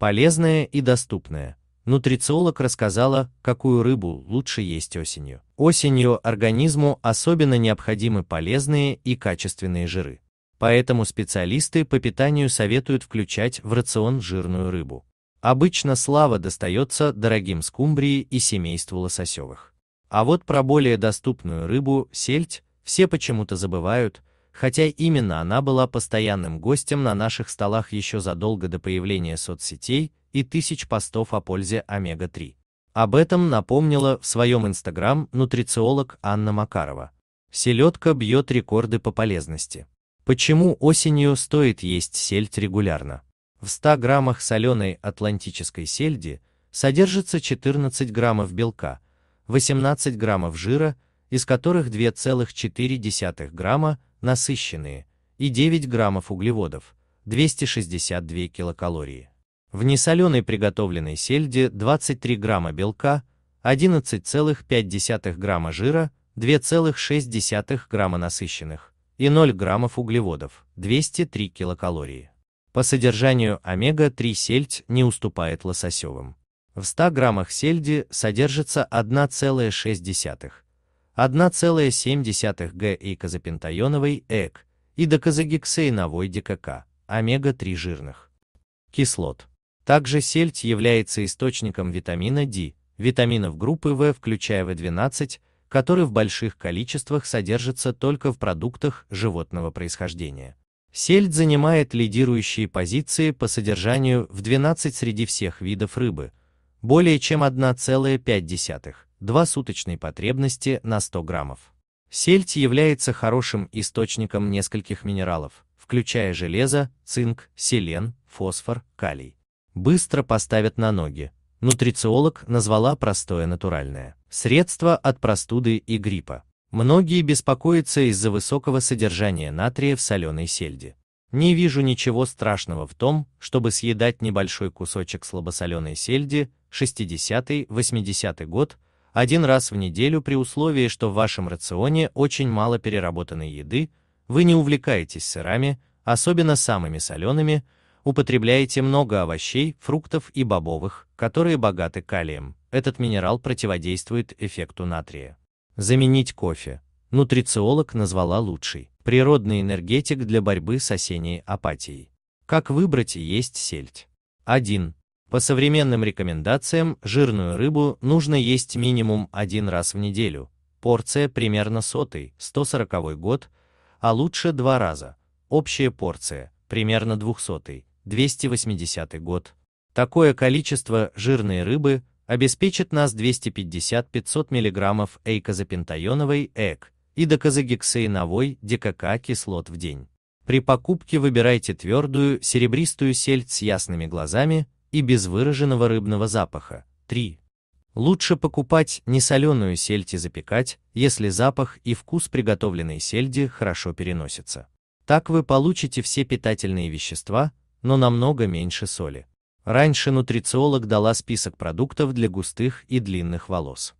полезное и доступное. Нутрициолог рассказала, какую рыбу лучше есть осенью. Осенью организму особенно необходимы полезные и качественные жиры. Поэтому специалисты по питанию советуют включать в рацион жирную рыбу. Обычно слава достается дорогим скумбрии и семейству лососевых. А вот про более доступную рыбу, сельдь, все почему-то забывают, хотя именно она была постоянным гостем на наших столах еще задолго до появления соцсетей и тысяч постов о пользе омега-3. Об этом напомнила в своем инстаграм нутрициолог Анна Макарова. Селедка бьет рекорды по полезности. Почему осенью стоит есть сельдь регулярно? В 100 граммах соленой атлантической сельди содержится 14 граммов белка, 18 граммов жира, из которых 2,4 грамма насыщенные, и 9 граммов углеводов, 262 килокалории. В несоленой приготовленной сельде 23 грамма белка, 11,5 грамма жира, 2,6 грамма насыщенных и 0 граммов углеводов, 203 килокалории. По содержанию омега-3 сельдь не уступает лососевым. В 100 граммах сельди содержится 1,6 1,7 Г и казопентаеновой ЭК и доказогексаиновой ДКК, омега-3 жирных кислот. Также сельдь является источником витамина D, витаминов группы В, включая В12, который в больших количествах содержится только в продуктах животного происхождения. Сельдь занимает лидирующие позиции по содержанию в 12 среди всех видов рыбы, более чем 1,5 2 суточной потребности на 100 граммов. Сельдь является хорошим источником нескольких минералов, включая железо, цинк, селен, фосфор, калий. Быстро поставят на ноги. Нутрициолог назвала простое натуральное средство от простуды и гриппа. Многие беспокоятся из-за высокого содержания натрия в соленой сельде. Не вижу ничего страшного в том, чтобы съедать небольшой кусочек слабосоленой сельди 60-80 год, один раз в неделю при условии, что в вашем рационе очень мало переработанной еды, вы не увлекаетесь сырами, особенно самыми солеными, употребляете много овощей, фруктов и бобовых, которые богаты калием. Этот минерал противодействует эффекту натрия. Заменить кофе. Нутрициолог назвала лучший. Природный энергетик для борьбы с осенней апатией. Как выбрать и есть сельдь? 1. По современным рекомендациям, жирную рыбу нужно есть минимум один раз в неделю, порция примерно сотый, 140 год, а лучше два раза, общая порция, примерно 200, 280 год. Такое количество жирной рыбы обеспечит нас 250-500 мг эйкозапентаеновой ЭК и доказогексаиновой ДКК кислот в день. При покупке выбирайте твердую серебристую сельдь с ясными глазами, и без выраженного рыбного запаха. 3. Лучше покупать не соленую сельдь и запекать, если запах и вкус приготовленной сельди хорошо переносятся. Так вы получите все питательные вещества, но намного меньше соли. Раньше нутрициолог дала список продуктов для густых и длинных волос.